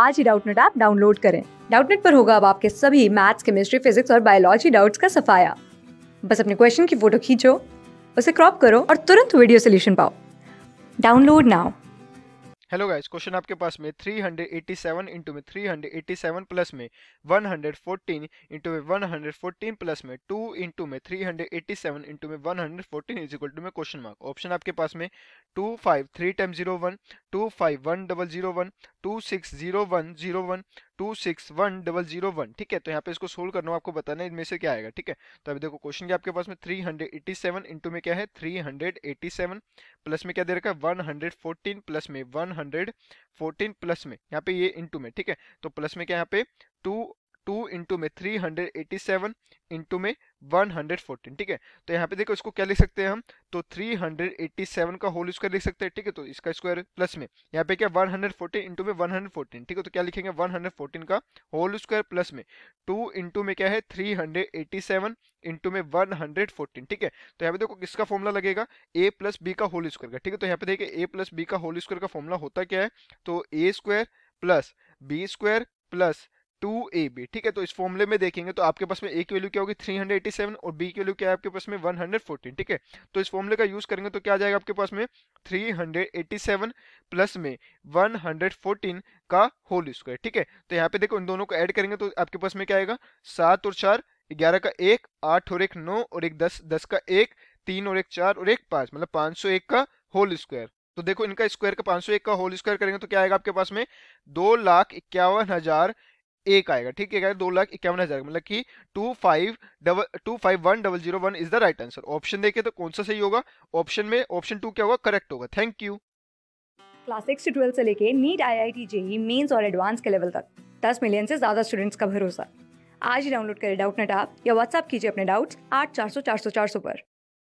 आज ही Doubtnut app download करें डाउटनेट पर होगा अब आपके सभी मैथ्स केमिस्ट्री फिजिक्स और बायोलॉजी डाउट्स का सफाया बस अपने क्वेश्चन की फोटो खींचो उसे क्रॉप करो और तुरंत वीडियो सोल्यूशन पाओ download now hello guys question आपके पास में 387 इंटू में 387 प्लस में 114 इंटू में 114 प्लस में 2 इंटू में 387 इंटू में 114 इज इक्वल टू में क्वेश्चन मार्क ऑप्शन आपके पास में 2 5 3 time zero one two five one double zero one two six zero one zero one two six one double zero one ठीक है तो यहाँ पे इसको सोल्व करना आपको बताना है इनमें से क्या आएगा ठीक है तो अभी देखो क्वेश्चन आपके पास में three hundred eighty seven into में क्या है three hundred eighty seven plus में क्या दे रखा है वन हंड्रेड फोर्टीन प्लस में वन हंड्रेड फोर्टीन प्लस में यहाँ पे ये इंटू में ठीक है तो प्लस में क्या यहाँ पे टू टू इंटू में three hundred eighty seven into में वन हंड्रेड फोर्टीन ठीक है तो यहाँ पे देखो इसको क्या लिख सकते हैं हम तो थ्री हंड्रेड एट्टी सेवन का होल स्क्वायर लिख सकते हैं ठीक है तो इसका स्क्वायर प्लस में यहाँ पे क्या वन हंड्रेड फोर्टीन इंटू में वन हंड्रेड फोर्टीन ठीक है तो क्या लिखेंगे वन हंड्रेड फोर्टीन का होल स्क्वायर प्लस में टू इंटू में क्या है three hundred eighty seven into में वन हंड्रेड फोर्टीन ठीक है तो यहाँ पे देखो किसका फॉर्मुला लगेगा ए प्लस बी का होल स्क्वायर का ठीक है तो यहाँ पे देखिए ए प्लस बी का होल स्क्वायर का फॉर्मुला होता क्या है तो a square plus b square plus two a b ठीक है तो इस फॉर्मूले में देखेंगे तो आपके पास में ए की वैल्यू क्या होगी 387 और बी की वैल्यू क्या है आपके पास में 114 ठीक है तो इस फॉर्मूले का यूज करेंगे तो क्या आ जाएगा आपके पास में 387 प्लस में 114 का होल स्क्वायर ठीक है तो यहाँ पे देखो इन दोनों को ऐड करेंगे तो आपके पास में क्या आएगा सात और चार ग्यारह का एक आठ और एक नौ और एक दस दस का एक तीन और एक चार और एक पाँच मतलब पाँच का होल स्क्वायर तो देखो इनका स्क्वायर का पाँच का होल स्क्वायर करेंगे तो क्या आएगा आपके पास में दो लाख इक्यावन हजार एक आएगा ठीक है दो लाख इक्यावन हजार मतलब कि two five double two five one double zero one is the right answer option देखे तो कौन सा सही होगा ऑप्शन में ऑप्शन टू क्या होगा करेक्ट होगा थैंक यू क्लास सिक्स से ट्वेल्थ से लेके NEET I I T JEE Mains और एडवांस के लेवल तक दस मिलियन से ज्यादा स्टूडेंट्स का भरोसा आज ही डाउनलोड करें डाउट नेट आप या व्हाट्सअप कीजिए अपने डाउट्स आठ चार सौ चार सौ चार सौ पर